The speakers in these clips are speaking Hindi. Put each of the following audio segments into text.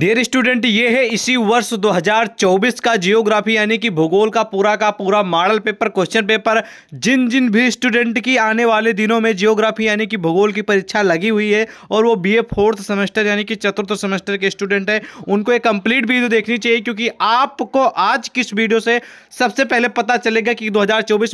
डियर स्टूडेंट ये है इसी वर्ष 2024 का जियोग्राफी यानी कि भूगोल का पूरा का पूरा मॉडल पेपर क्वेश्चन पेपर जिन जिन भी स्टूडेंट की आने वाले दिनों में जियोग्राफी यानी कि भूगोल की परीक्षा लगी हुई है और वो बीए फोर्थ सेमेस्टर यानी कि चतुर्थ सेमेस्टर के स्टूडेंट हैं उनको एक कंप्लीट वीडियो देखनी चाहिए क्योंकि आपको आज किस वीडियो से सबसे पहले पता चलेगा कि दो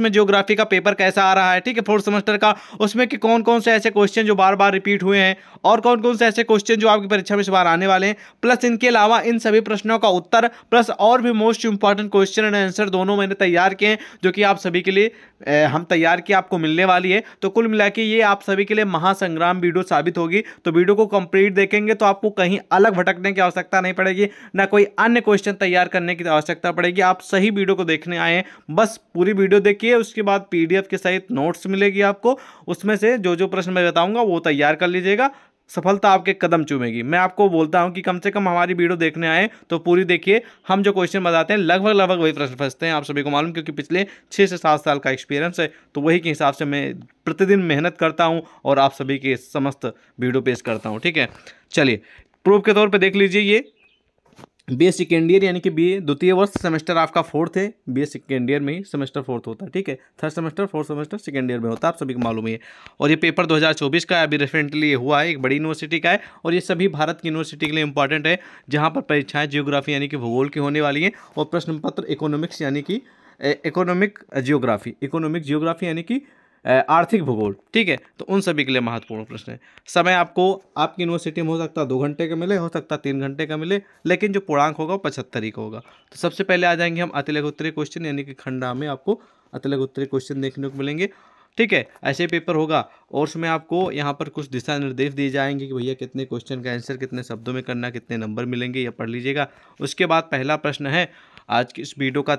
में जियोग्राफी का पेपर कैसा आ रहा है ठीक है फोर्थ सेमेस्टर का उसमें कि कौन कौन से ऐसे क्वेश्चन जो बार बार रिपीट हुए हैं और कौन कौन से ऐसे क्वेश्चन जो आपकी परीक्षा में इस बार आने वाले हैं प्लस इनके अलावा इन सभी प्रश्नों का उत्तर प्लस और भी most important question and answer दोनों मैंने तैयार किए हैं जो कि आप सभी के लिए हम तैयार किए आपको मिलने वाली है तो कुल मिला ये आप सभी के लिए महासंग्राम वीडियो साबित होगी तो वीडियो को कंप्लीट देखेंगे तो आपको कहीं अलग भटकने की आवश्यकता नहीं पड़ेगी ना कोई अन्य क्वेश्चन तैयार करने की आवश्यकता पड़ेगी आप सही वीडियो को देखने आए हैं बस पूरी वीडियो देखिए उसके बाद पी के सहित नोट्स मिलेगी आपको उसमें से जो जो प्रश्न मैं बताऊँगा वो तैयार कर लीजिएगा सफलता आपके कदम चूमेगी मैं आपको बोलता हूँ कि कम से कम हमारी वीडियो देखने आए तो पूरी देखिए हम जो क्वेश्चन बताते हैं लगभग लगभग वही प्रश्न फंसते हैं आप सभी को मालूम क्योंकि पिछले छः से सात साल का एक्सपीरियंस है तो वही के हिसाब से मैं प्रतिदिन मेहनत करता हूँ और आप सभी के समस्त वीडियो पेश करता हूँ ठीक है चलिए प्रूफ के तौर पर देख लीजिए ये बी एस सेकेंड ईयर यानी कि बी ए द्वितीय वर्ष सेमेस्टर आपका फोर्थ है बी ए सेकेंड ईयर में ही सेमेस्टर फोर्थ होता है ठीक है third semester fourth semester second year में होता है आप सभी को मालूम है और ये पेपर 2024 का अभी रिसेंटली हुआ है एक बड़ी यूनिवर्सिटी का है और ये सभी भारत की यूनिवर्सिटी के लिए इंपॉर्टेंट है जहाँ पर परीक्षाएँ जियोग्राफी यानी कि भूगोल की होने वाली हैं और प्रश्न पत्र इकोनॉमिक्स यानी कि इकोनॉमिक जियोग्राफी इकोनॉमिक जियोग्राफी यानी कि आर्थिक भूगोल ठीक है तो उन सभी के लिए महत्वपूर्ण प्रश्न है समय आपको आपकी यूनिवर्सिटी में हो सकता है दो घंटे का मिले हो सकता है तीन घंटे का मिले लेकिन जो पूर्णांक होगा वो पचहत्तर ही का होगा तो सबसे पहले आ जाएंगे हम उत्तरी क्वेश्चन यानी कि खंडा में आपको उत्तरी क्वेश्चन देखने को मिलेंगे ठीक है ऐसे पेपर होगा और उसमें आपको यहाँ पर कुछ दिशा निर्देश दिए जाएंगे कि भैया कितने क्वेश्चन का आंसर कितने शब्दों में करना कितने नंबर मिलेंगे यह पढ़ लीजिएगा उसके बाद पहला प्रश्न है आज की इस वीडियो का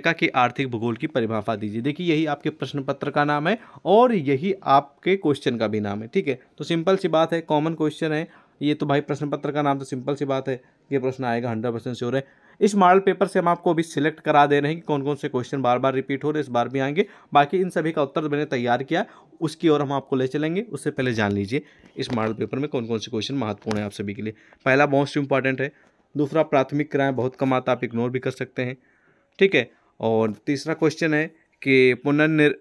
का की आर्थिक भूगोल की परिभाषा दीजिए देखिए यही आपके प्रश्न पत्र का नाम है और यही आपके क्वेश्चन का भी नाम है ठीक है तो सिंपल सी बात है कॉमन क्वेश्चन है ये तो भाई प्रश्न पत्र का नाम तो सिंपल सी बात है ये प्रश्न आएगा हंड्रेड परसेंट श्योर है इस मॉडल पेपर से हम आपको अभी सिलेक्ट करा दे रहे हैं कि कौन कौन से क्वेश्चन बार बार रिपीट हो रहे इस बार भी आएंगे बाकी इन सभी का उत्तर तो मैंने तैयार किया उसकी ओर हम आपको ले चलेंगे उससे पहले जान लीजिए इस मॉडल पेपर में कौन कौन से क्वेश्चन महत्वपूर्ण है आप सभी के लिए पहला मोस्ट इंपॉर्टेंट है दूसरा प्राथमिक किराया बहुत कम आता आप इग्नोर भी कर सकते हैं ठीक है और तीसरा क्वेश्चन है कि पुनर्निर्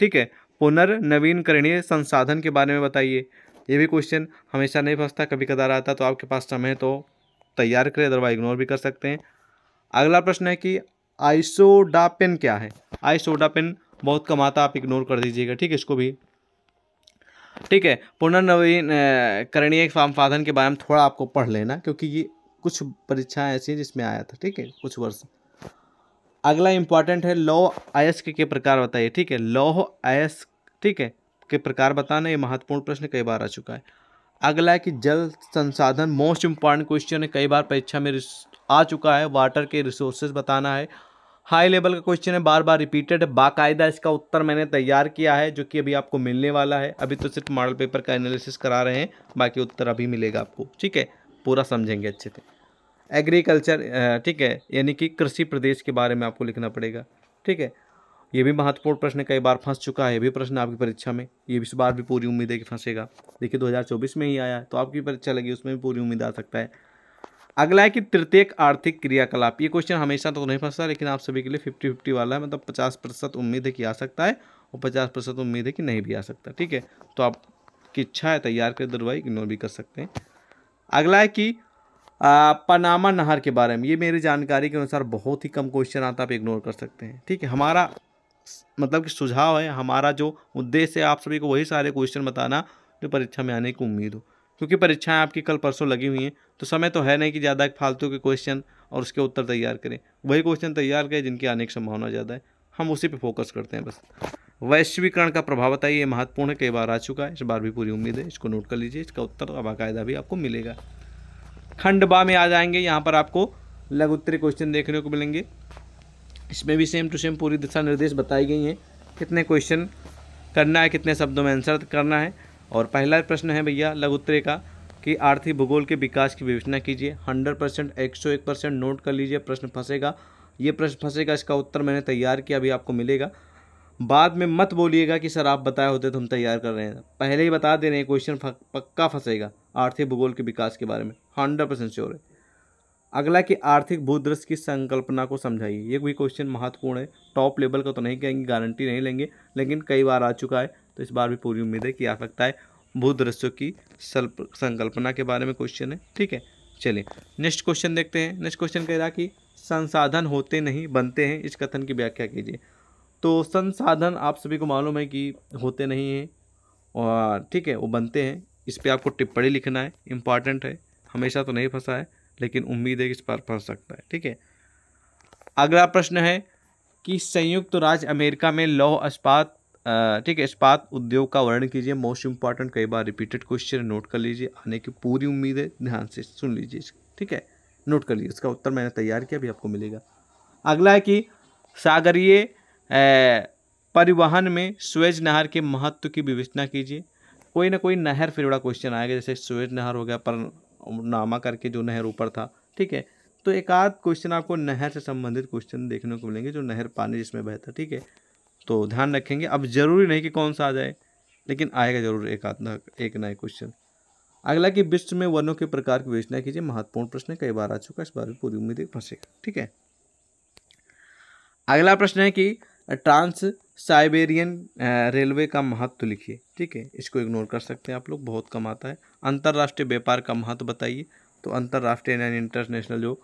ठीक है पुनर्नवीनकरणीय संसाधन के बारे में बताइए ये भी क्वेश्चन हमेशा नहीं फंसता कभी कदार आता तो आपके पास समय तो तैयार करें अदरवाइज इग्नोर भी कर सकते हैं अगला प्रश्न है कि आइसोडापेन क्या है आइसोडापेन बहुत कम आता आप इग्नोर कर दीजिएगा ठीक है इसको भी ठीक है पुनर्नवीन करणीय संसाधन के बारे में थोड़ा आपको पढ़ लेना क्योंकि ये कुछ परीक्षाएं ऐसी हैं जिसमें आया था ठीक है कुछ वर्ष अगला इंपॉर्टेंट है लौह अयस्क के, प्रकार बताइए ठीक है लौह अयस्क ठीक है के प्रकार बताना ये महत्वपूर्ण प्रश्न कई बार आ चुका है अगला है कि जल संसाधन मोस्ट इंपॉर्टेंट क्वेश्चन है कई बार परीक्षा में आ चुका है वाटर के रिसोर्सेज बताना है हाई लेवल का क्वेश्चन है बार बार रिपीटेड है बाकायदा इसका उत्तर मैंने तैयार किया है जो कि अभी आपको मिलने वाला है अभी तो सिर्फ मॉडल पेपर का एनालिसिस करा रहे हैं बाकी उत्तर अभी मिलेगा आपको ठीक है पूरा समझेंगे अच्छे से एग्रीकल्चर ठीक है यानी कि कृषि प्रदेश के बारे में आपको लिखना पड़ेगा ठीक है ये भी महत्वपूर्ण प्रश्न कई बार फंस चुका है ये भी प्रश्न आपकी परीक्षा में ये इस बार भी पूरी उम्मीद है कि फंसेगा देखिए 2024 में ही आया तो आपकी परीक्षा लगी उसमें भी पूरी उम्मीद आ सकता है अगला है कि तृतीयक आर्थिक क्रियाकलाप ये क्वेश्चन हमेशा तो नहीं फंसता लेकिन आप सभी के लिए फिफ्टी फिफ्टी वाला है मतलब पचास प्रतिशत उम्मीद है कि आ सकता है और पचास प्रतिशत उम्मीद है कि नहीं भी आ सकता ठीक है तो आपकी इच्छा है तैयार कर दरवाई इग्नोर भी कर सकते हैं अगला है कि पनामा नहर के बारे में ये मेरी जानकारी के अनुसार बहुत ही कम क्वेश्चन आता आप इग्नोर कर सकते हैं ठीक है हमारा मतलब कि सुझाव है हमारा जो उद्देश्य है आप सभी को वही सारे क्वेश्चन बताना जो परीक्षा में आने की उम्मीद हो क्योंकि परीक्षाएं आपकी कल परसों लगी हुई हैं तो समय तो है नहीं कि ज़्यादा फालतू के क्वेश्चन और उसके उत्तर तैयार करें वही क्वेश्चन तैयार करें जिनकी आने की संभावना ज़्यादा है हम उसी पर फोकस करते हैं बस वैश्वीकरण का प्रभाव बताइए महत्वपूर्ण है कई बार आ चुका है इस बार भी पूरी उम्मीद है इसको नोट कर लीजिए इसका उत्तर बाकायदा भी आपको मिलेगा खंड बा में आ जाएंगे यहाँ पर आपको लघु उत्तरी क्वेश्चन देखने को मिलेंगे इसमें भी सेम टू सेम पूरी दिशा निर्देश बताई गई हैं कितने क्वेश्चन करना है कितने शब्दों में आंसर करना है और पहला प्रश्न है भैया लघुत्तरे का कि आर्थिक भूगोल के विकास की विवेचना कीजिए हंड्रेड परसेंट एक सौ एक परसेंट नोट कर लीजिए प्रश्न फंसेगा ये प्रश्न फंसेगा इसका उत्तर मैंने तैयार किया अभी आपको मिलेगा बाद में मत बोलिएगा कि सर आप बताए होते तो हम तैयार कर रहे हैं पहले ही बता दे रहे हैं क्वेश्चन पक्का फंसेगा आर्थिक भूगोल के विकास के बारे में हंड्रेड परसेंट श्योर है अगला कि आर्थिक भूदृश्य की संकल्पना को समझाइए ये भी क्वेश्चन महत्वपूर्ण है टॉप लेवल का तो नहीं कहेंगे गारंटी नहीं लेंगे लेकिन कई बार आ चुका है तो इस बार भी पूरी उम्मीद है कि आ सकता है भूदृश्यों की संकल्पना के बारे में क्वेश्चन है ठीक है चलिए नेक्स्ट क्वेश्चन देखते हैं नेक्स्ट क्वेश्चन कह रहा कि संसाधन होते नहीं बनते हैं इस कथन की व्याख्या कीजिए तो संसाधन आप सभी को मालूम है कि होते नहीं हैं और ठीक है वो बनते हैं इस पर आपको टिप्पणी लिखना है इम्पॉर्टेंट है हमेशा तो नहीं फंसा है लेकिन उम्मीद है कि इस पर फंस सकता है ठीक है अगला प्रश्न है कि संयुक्त तो राज्य अमेरिका में लौह इस्पात ठीक है इस्पात उद्योग का वर्णन कीजिए मोस्ट इंपॉर्टेंट कई बार रिपीटेड क्वेश्चन नोट कर लीजिए आने की पूरी उम्मीद है ध्यान से सुन लीजिए ठीक है नोट कर लीजिए इसका उत्तर मैंने तैयार किया भी आपको मिलेगा अगला है कि सागरीय परिवहन में स्वेज नहर के महत्व की विवेचना कीजिए कोई ना कोई नहर फिर बड़ा क्वेश्चन आएगा जैसे स्वेज नहर हो गया पर नामा करके जो नहर ऊपर था ठीक है तो एक आध क्वेश्चन आपको नहर से संबंधित क्वेश्चन देखने को मिलेंगे जो नहर पानी जिसमें बहता ठीक है तो ध्यान रखेंगे अब ज़रूरी नहीं कि कौन सा आ जाए लेकिन आएगा जरूर एक आध एक नए क्वेश्चन अगला कि विश्व में वनों के प्रकार की विवेचना कीजिए महत्वपूर्ण प्रश्न कई बार आ चुका इस बार भी पूरी उम्मीद फंसेगा ठीक है अगला प्रश्न है कि ट्रांस साइबेरियन रेलवे का महत्व लिखिए ठीक है इसको इग्नोर कर सकते हैं आप लोग बहुत कम आता है अंतर्राष्ट्रीय व्यापार का महत्व बताइए तो अंतर्राष्ट्रीय एंड इंटरनेशनल जो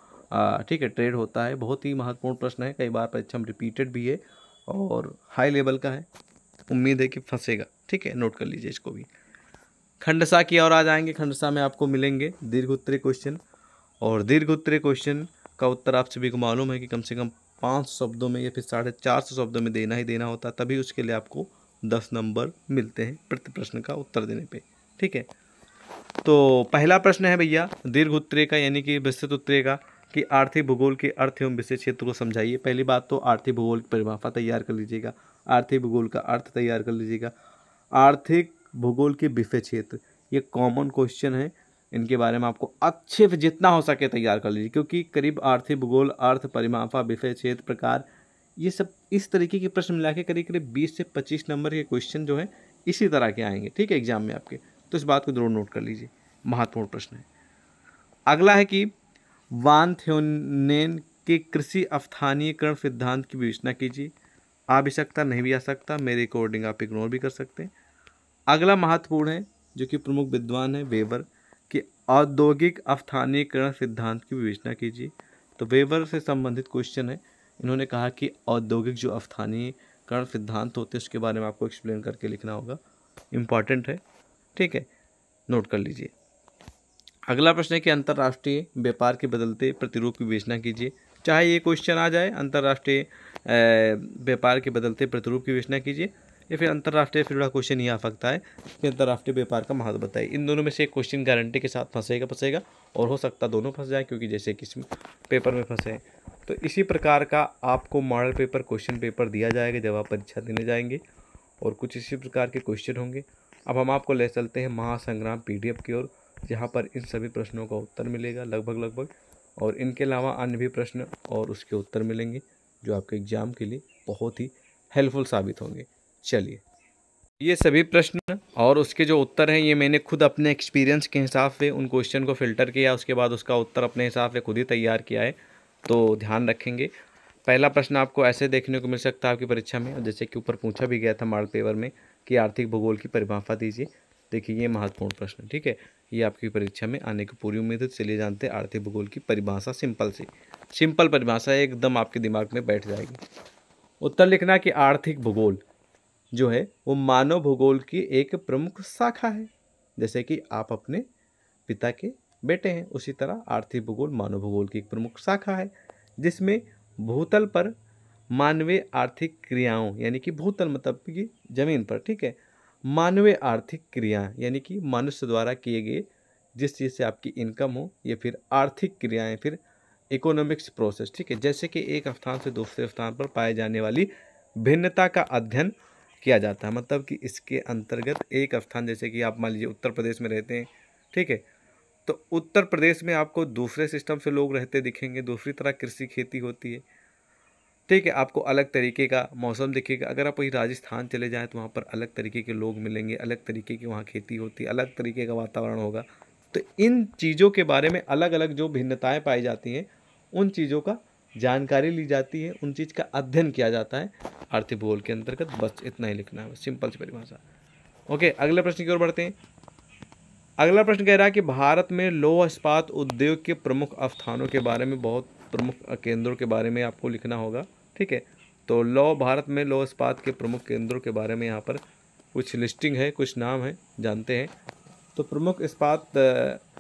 ठीक है ट्रेड होता है बहुत ही महत्वपूर्ण प्रश्न है कई बार परीक्षा में रिपीटेड भी है और हाई लेवल का है उम्मीद है कि फंसेगा ठीक है नोट कर लीजिए इसको भी खंडसा की ओर आ जाएंगे खंडसा में आपको मिलेंगे दीर्घ उत्तरी क्वेश्चन और दीर्घ उत्तरी क्वेश्चन का उत्तर आप सभी को मालूम है कि कम से कम पाँच सौ शब्दों में या फिर साढ़े चार सौ शब्दों में देना ही देना होता तभी उसके लिए आपको दस नंबर मिलते हैं प्रति प्रश्न का उत्तर देने पे ठीक है तो पहला प्रश्न है भैया दीर्घ उत्तरे का यानी कि विस्तृत उत्तरे का कि आर्थिक भूगोल के अर्थ एवं विशेष क्षेत्र को समझाइए पहली बात तो आर्थिक भूगोल की परिभाषा तैयार कर लीजिएगा आर्थिक भूगोल का अर्थ तैयार कर लीजिएगा आर्थिक भूगोल के विषय क्षेत्र ये कॉमन क्वेश्चन है इनके बारे में आपको अच्छे से जितना हो सके तैयार कर लीजिए क्योंकि करीब आर्थिक भूगोल अर्थ परिमाफा विषय क्षेत्र प्रकार ये सब इस तरीके के प्रश्न मिला के करीब करीब बीस से पच्चीस नंबर के क्वेश्चन जो है इसी तरह के आएंगे ठीक है एग्जाम में आपके तो इस बात को जरूर नोट कर लीजिए महत्वपूर्ण प्रश्न है अगला है कि वान थ्योनेन के कृषि अवस्थानीयकरण सिद्धांत की विवेचना कीजिए आ भी सकता नहीं भी आ सकता मेरे अकॉर्डिंग आप इग्नोर भी कर सकते हैं अगला महत्वपूर्ण है जो कि प्रमुख विद्वान है वेबर औद्योगिक अवस्थानीयकरण सिद्धांत की विवेचना कीजिए तो वेबर से संबंधित क्वेश्चन है इन्होंने कहा कि औद्योगिक जो अवस्थानीयकरण सिद्धांत होते हैं उसके बारे में आपको एक्सप्लेन करके लिखना होगा इम्पॉर्टेंट है ठीक है नोट कर लीजिए अगला प्रश्न है कि अंतर्राष्ट्रीय व्यापार के बदलते प्रतिरूप की विवेचना कीजिए चाहे ये क्वेश्चन आ जाए अंतर्राष्ट्रीय व्यापार के बदलते प्रतिरूप की विवेचना कीजिए या फिर अंतर्राष्ट्रीय फिर क्वेश्चन ही आ सकता है कि अंतर्राष्ट्रीय व्यापार का महत्व बताइए इन दोनों में से एक क्वेश्चन गारंटी के साथ फंसेगा फंसेगा और हो सकता दोनों फंस जाए क्योंकि जैसे कि पेपर में फंसे तो इसी प्रकार का आपको मॉडल पेपर क्वेश्चन पेपर दिया जाएगा जब आप परीक्षा देने जाएंगे और कुछ इसी प्रकार के क्वेश्चन होंगे अब हम आपको ले चलते हैं महासंग्राम एफ की ओर जहाँ पर इन सभी प्रश्नों का उत्तर मिलेगा लगभग लगभग और इनके अलावा अन्य भी प्रश्न और उसके उत्तर मिलेंगे जो आपके एग्ज़ाम के लिए बहुत ही हेल्पफुल साबित होंगे चलिए ये सभी प्रश्न और उसके जो उत्तर हैं ये मैंने खुद अपने एक्सपीरियंस के हिसाब से उन क्वेश्चन को फ़िल्टर किया उसके बाद उसका उत्तर अपने हिसाब से खुद ही तैयार किया है तो ध्यान रखेंगे पहला प्रश्न आपको ऐसे देखने को मिल सकता है आपकी परीक्षा में जैसे कि ऊपर पूछा भी गया था मार्ल पेपर में कि आर्थिक भूगोल की परिभाषा दीजिए देखिए ये महत्वपूर्ण प्रश्न ठीक है ये आपकी परीक्षा में आने की पूरी उम्मीद है चलिए जानते हैं आर्थिक भूगोल की परिभाषा सिंपल सी सिंपल परिभाषा एकदम आपके दिमाग में बैठ जाएगी उत्तर लिखना कि आर्थिक भूगोल जो है वो मानव भूगोल की एक प्रमुख शाखा है जैसे कि आप अपने पिता के बेटे हैं उसी तरह आर्थिक भूगोल मानव भूगोल की एक प्रमुख शाखा है जिसमें भूतल पर मानवीय आर्थिक क्रियाओं यानी कि भूतल मतलब कि जमीन पर ठीक है मानवीय आर्थिक क्रियाएं यानी कि मनुष्य द्वारा किए गए जिस चीज़ से आपकी इनकम हो या फिर आर्थिक क्रियाएं फिर इकोनॉमिक्स प्रोसेस ठीक है जैसे कि एक स्थान से दूसरे स्थान पर पाए जाने वाली भिन्नता का अध्ययन किया जाता है मतलब कि इसके अंतर्गत एक स्थान जैसे कि आप मान लीजिए उत्तर प्रदेश में रहते हैं ठीक है तो उत्तर प्रदेश में आपको दूसरे सिस्टम से लोग रहते दिखेंगे दूसरी तरह कृषि खेती होती है ठीक है आपको अलग तरीके का मौसम दिखेगा अगर आप वही राजस्थान चले जाएँ तो वहाँ पर अलग तरीके के लोग मिलेंगे अलग तरीके की वहाँ खेती होती है अलग तरीके का वातावरण होगा तो इन चीज़ों के बारे में अलग अलग जो भिन्नताएं पाई जाती हैं उन चीज़ों का जानकारी ली जाती है उन चीज़ का अध्ययन किया जाता है आर्थिक भूगोल के अंतर्गत बस इतना ही लिखना है सिंपल सी परिभाषा ओके अगले प्रश्न की ओर बढ़ते हैं अगला प्रश्न कह रहा है कि भारत में लोह इस्पात उद्योग के प्रमुख स्थानों के बारे में बहुत प्रमुख केंद्रों के बारे में आपको लिखना होगा ठीक है तो लो भारत में लॉ इस्पात के प्रमुख केंद्रों के बारे में यहाँ पर कुछ लिस्टिंग है कुछ नाम है जानते हैं तो प्रमुख इस्पात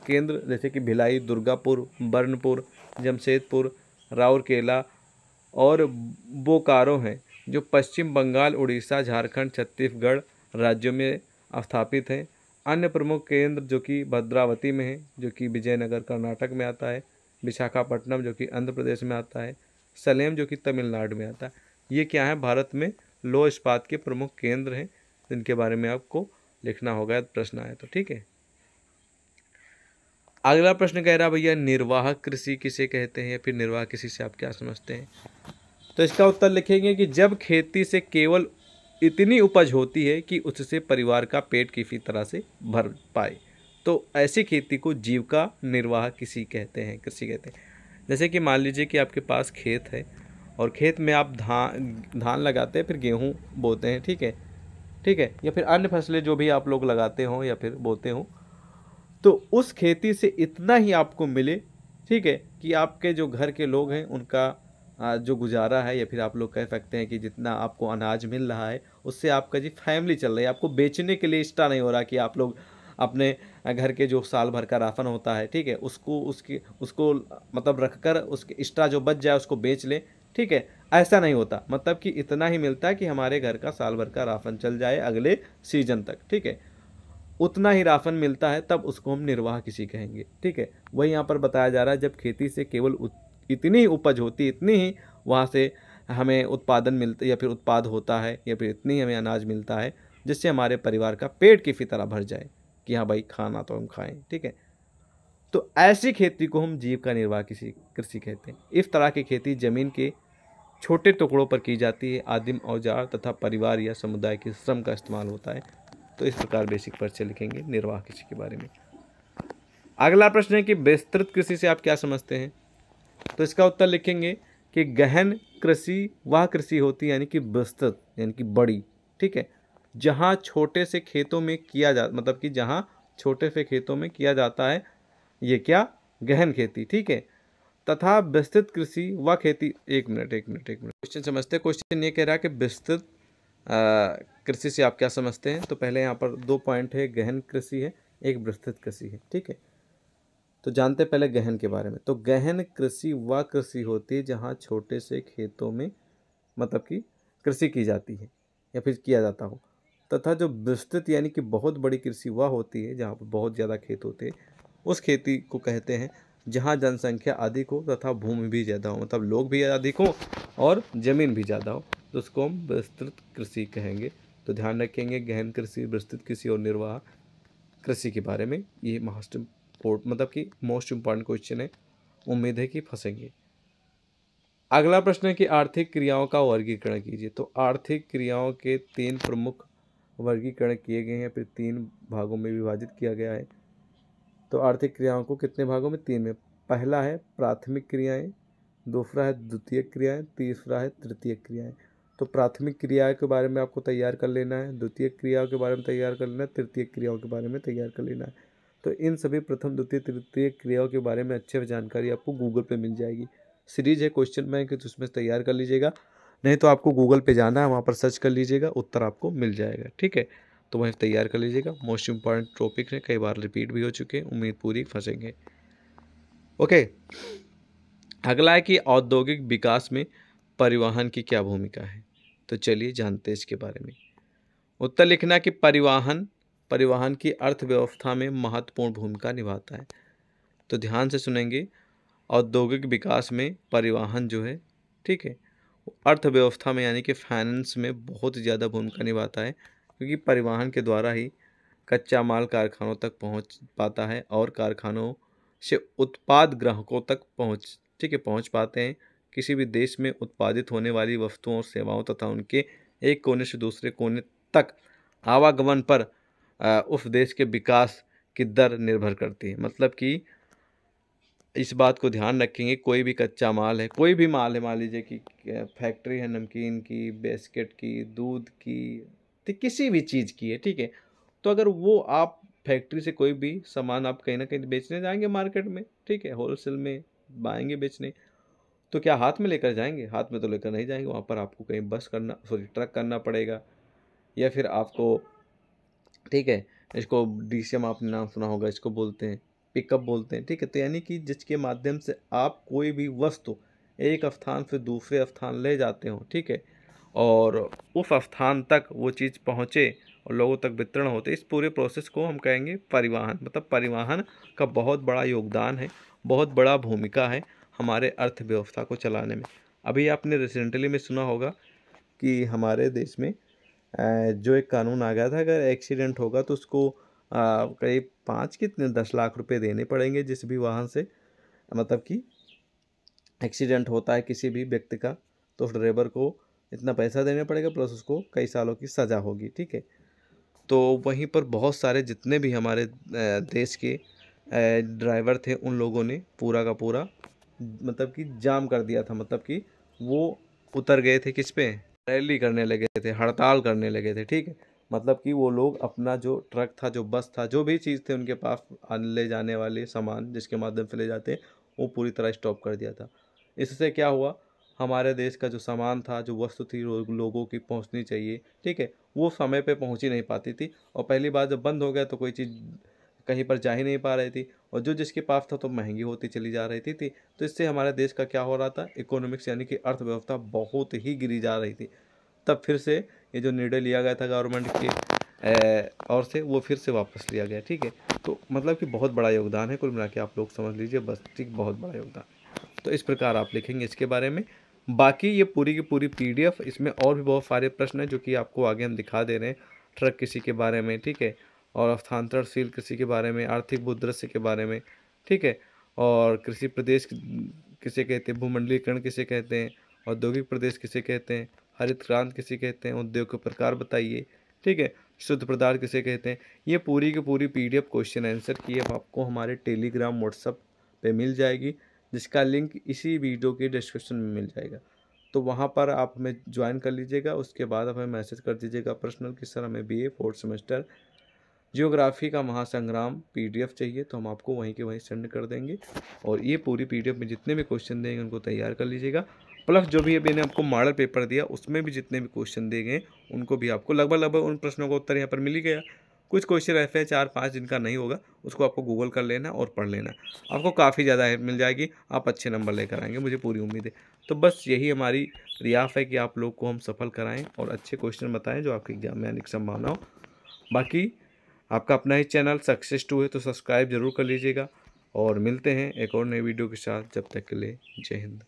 केंद्र जैसे कि भिलाई दुर्गापुर बर्नपुर जमशेदपुर राउरकेला और बोकारो हैं जो पश्चिम बंगाल उड़ीसा झारखंड छत्तीसगढ़ राज्यों में स्थापित हैं अन्य प्रमुख केंद्र जो कि भद्रावती में है जो कि विजयनगर कर्नाटक में आता है विशाखापट्टनम जो कि आंध्र प्रदेश में आता है सलेम जो कि तमिलनाडु में आता है ये क्या है भारत में लो इस्पात के प्रमुख केंद्र हैं जिनके बारे में आपको लिखना होगा प्रश्न आए तो ठीक है अगला प्रश्न कह रहा भैया निर्वाहक कृषि किसे कहते हैं फिर निर्वाह कृषि से आप क्या समझते हैं तो इसका उत्तर लिखेंगे कि जब खेती से केवल इतनी उपज होती है कि उससे परिवार का पेट किसी तरह से भर पाए तो ऐसी खेती को जीविका निर्वाह किसी कहते हैं कृषि कहते हैं जैसे कि मान लीजिए कि आपके पास खेत है और खेत में आप धान धान लगाते हैं फिर गेहूँ बोते हैं ठीक है ठीक है या फिर अन्य फसलें जो भी आप लोग लगाते हों या फिर बोते हों तो उस खेती से इतना ही आपको मिले ठीक है कि आपके जो घर के लोग हैं उनका जो गुजारा है या फिर आप लोग कह सकते हैं कि जितना आपको अनाज मिल रहा है उससे आपका जी फैमिली चल रही है आपको बेचने के लिए इच्छा नहीं हो रहा कि आप लोग अपने घर के जो साल भर का राशन होता है ठीक है उसको उसकी उसको मतलब रख कर उसके इष्टा जो बच जाए उसको बेच लें ठीक है ऐसा नहीं होता मतलब कि इतना ही मिलता है कि हमारे घर का साल भर का राशन चल जाए अगले सीजन तक ठीक है उतना ही राशन मिलता है तब उसको हम निर्वाह किसी कहेंगे ठीक है वही यहाँ पर बताया जा रहा है जब खेती से केवल इतनी ही उपज होती इतनी ही वहाँ से हमें उत्पादन मिलता या फिर उत्पाद होता है या फिर इतनी हमें अनाज मिलता है जिससे हमारे परिवार का पेट किसी तरह भर जाए कि हाँ भाई खाना तो हम खाएं ठीक है तो ऐसी खेती को हम जीव का निर्वाह किसी कृषि कहते हैं इस तरह की खेती जमीन के छोटे टुकड़ों पर की जाती है आदिम औजार तथा परिवार या समुदाय के श्रम का इस्तेमाल होता है तो इस प्रकार बेसिक परिचय लिखेंगे निर्वाह कृषि के बारे में अगला प्रश्न है कि विस्तृत कृषि से आप क्या समझते हैं तो इसका उत्तर लिखेंगे कि गहन कृषि वह कृषि होती है यानी कि विस्तृत यानी कि बड़ी ठीक है जहाँ छोटे से खेतों में किया जा मतलब कि जहाँ छोटे से खेतों में किया जाता है ये क्या गहन खेती ठीक है तथा विस्तृत कृषि व खेती एक मिनट एक मिनट एक मिनट क्वेश्चन समझते क्वेश्चन ये कह रहा है कि विस्तृत कृषि से आप क्या समझते हैं तो पहले यहाँ पर दो पॉइंट है गहन कृषि है एक विस्तृत कृषि है ठीक है तो जानते पहले गहन के बारे में तो गहन कृषि वह कृषि होती है जहाँ छोटे से खेतों में मतलब कि कृषि की जाती है या फिर किया जाता हो तथा जो विस्तृत यानी कि बहुत बड़ी कृषि वह होती है जहाँ पर बहुत ज़्यादा खेत होते हैं उस खेती को कहते हैं जहाँ जनसंख्या अधिक हो तथा भूमि भी ज़्यादा हो मतलब लोग भी अधिक हो और ज़मीन भी ज़्यादा हो तो उसको हम विस्तृत कृषि कहेंगे तो ध्यान रखेंगे गहन कृषि विस्तृत कृषि और निर्वाह कृषि के बारे में ये मोस्ट इम्पोर्ट मतलब कि मोस्ट इम्पॉर्टेंट क्वेश्चन है उम्मीद है कि फंसेंगे अगला प्रश्न है कि आर्थिक क्रियाओं का वर्गीकरण कीजिए तो आर्थिक क्रियाओं के तीन प्रमुख वर्गीकरण किए गए हैं फिर तीन भागों में विभाजित किया गया है तो आर्थिक क्रियाओं को कितने भागों में तीन में पहला है प्राथमिक क्रियाएं दूसरा है द्वितीय क्रियाएं तीसरा है तृतीय क्रियाएं तो प्राथमिक क्रिया के बारे में आपको तैयार कर लेना है द्वितीय क्रियाओं के बारे में तैयार कर लेना है तृतीय क्रियाओं के बारे में तैयार कर लेना है तो इन सभी प्रथम द्वितीय तृतीय क्रियाओं के बारे में अच्छे जानकारी आपको गूगल पे मिल जाएगी सीरीज है क्वेश्चन बैंक तो उसमें तैयार कर लीजिएगा नहीं तो आपको गूगल पे जाना है वहाँ पर सर्च कर लीजिएगा उत्तर आपको मिल जाएगा ठीक है तो वहीं तैयार कर लीजिएगा मोस्ट इम्पॉर्टेंट टॉपिक है कई बार रिपीट भी हो चुके हैं उम्मीद पूरी फंसेंगे ओके अगला है कि औद्योगिक विकास में परिवहन की क्या भूमिका है तो चलिए जानते हैं इसके बारे में उत्तर लिखना कि परिवहन परिवहन की अर्थव्यवस्था में महत्वपूर्ण भूमिका निभाता है तो ध्यान से सुनेंगे औद्योगिक विकास में परिवहन जो है ठीक है अर्थव्यवस्था में यानी कि फाइनेंस में बहुत ज़्यादा भूमिका निभाता है क्योंकि परिवहन के द्वारा ही कच्चा माल कारखानों तक पहुंच पाता है और कारखानों से उत्पाद ग्राहकों तक पहुंच ठीक है पहुंच पाते हैं किसी भी देश में उत्पादित होने वाली वस्तुओं और सेवाओं तथा उनके एक कोने से दूसरे कोने तक आवागमन पर उस देश के विकास की दर निर्भर करती है मतलब कि इस बात को ध्यान रखेंगे कोई भी कच्चा माल है कोई भी माल है मान लीजिए कि फैक्ट्री है नमकीन की बिस्किट की दूध की तो किसी भी चीज़ की है ठीक है तो अगर वो आप फैक्ट्री से कोई भी सामान आप कहीं ना कहीं बेचने जाएंगे मार्केट में ठीक है होलसेल में आएंगे बेचने तो क्या हाथ में लेकर जाएंगे हाथ में तो लेकर नहीं जाएंगे वहाँ पर आपको कहीं बस करना सॉरी ट्रक करना पड़ेगा या फिर आपको ठीक है इसको डी आपने नाम सुना होगा इसको बोलते हैं पिकअप बोलते हैं ठीक है तो यानी कि जिसके माध्यम से आप कोई भी वस्तु एक स्थान से दूसरे स्थान ले जाते हो ठीक है और उस स्थान तक वो चीज़ पहुँचे और लोगों तक वितरण होते इस पूरे प्रोसेस को हम कहेंगे परिवहन मतलब परिवहन का बहुत बड़ा योगदान है बहुत बड़ा भूमिका है हमारे अर्थव्यवस्था को चलाने में अभी आपने रिसेंटली में सुना होगा कि हमारे देश में जो एक कानून आ गया था अगर एक्सीडेंट होगा तो उसको करीब पाँच कितने दस लाख रुपए देने पड़ेंगे जिस भी वाहन से मतलब कि एक्सीडेंट होता है किसी भी व्यक्ति का तो उस ड्राइवर को इतना पैसा देना पड़ेगा प्लस उसको कई सालों की सज़ा होगी ठीक है तो वहीं पर बहुत सारे जितने भी हमारे देश के ड्राइवर थे उन लोगों ने पूरा का पूरा मतलब कि जाम कर दिया था मतलब कि वो उतर गए थे किस पे रैली करने लगे थे हड़ताल करने लगे थे ठीक है मतलब कि वो लोग अपना जो ट्रक था जो बस था जो भी चीज़ थे उनके पास ले जाने वाले सामान जिसके माध्यम से ले जाते वो पूरी तरह स्टॉप कर दिया था इससे क्या हुआ हमारे देश का जो सामान था जो वस्तु थी लोगों की पहुंचनी चाहिए ठीक है वो समय पे पहुंच ही नहीं पाती थी और पहली बार जब बंद हो गया तो कोई चीज़ कहीं पर जा ही नहीं पा रही थी और जो जिसके पास था तो महंगी होती चली जा रही थी, थी तो इससे हमारे देश का क्या हो रहा था इकोनॉमिक्स यानी कि अर्थव्यवस्था बहुत ही गिरी जा रही थी तब फिर से ये जो निर्णय लिया गया था गवर्नमेंट के और से वो फिर से वापस लिया गया ठीक है तो मतलब कि बहुत बड़ा योगदान है कुल मिला के आप लोग समझ लीजिए बस ठीक बहुत बड़ा योगदान तो इस प्रकार आप लिखेंगे इसके बारे में बाकी ये पूरी की पूरी पीडीएफ इसमें और भी बहुत सारे प्रश्न हैं जो कि आपको आगे हम दिखा दे रहे हैं ट्रक किसी के बारे में ठीक है और हस्तांतरणशील कृषि के बारे में आर्थिक भूदृश्य के बारे में ठीक है और कृषि प्रदेश किसे कहते हैं भूमंडलीकरण किसे कहते हैं औद्योगिक प्रदेश किसे कहते हैं हरित क्रांति किसे कहते हैं उद्योग के प्रकार बताइए ठीक है शुद्ध पदार्थ किसे कहते हैं ये पूरी की पूरी पी क्वेश्चन आंसर की अब आपको हमारे टेलीग्राम व्हाट्सअप पे मिल जाएगी जिसका लिंक इसी वीडियो के डिस्क्रिप्शन में मिल जाएगा तो वहाँ पर आप हमें ज्वाइन कर लीजिएगा उसके बाद आप हमें मैसेज कर दीजिएगा पर्सनल कि सर हमें B A fourth semester geography का महासंग्राम पीडीएफ चाहिए तो हम आपको वहीं के वहीं सेंड कर देंगे और ये पूरी पीडीएफ में जितने भी क्वेश्चन देंगे उनको तैयार कर लीजिएगा प्लस जो भी मैंने आपको मॉडल पेपर दिया उसमें भी जितने भी क्वेश्चन दिए गए उनको भी आपको लगभग लगभग उन प्रश्नों का उत्तर यहाँ पर मिल ही गया कुछ क्वेश्चन ऐसे हैं चार पाँच जिनका नहीं होगा उसको आपको गूगल कर लेना और पढ़ लेना आपको काफ़ी ज़्यादा हेल्प मिल जाएगी आप अच्छे नंबर लेकर आएंगे मुझे पूरी उम्मीद है तो बस यही हमारी रियाफ है कि आप लोग को हम सफल कराएं और अच्छे क्वेश्चन बताएं जो आपके एग्जाम में आने की संभावना हो बाकी आपका अपना ही चैनल सक्सेस टू है तो सब्सक्राइब जरूर कर लीजिएगा और मिलते हैं एक और नई वीडियो के साथ जब तक के लिए जय हिंद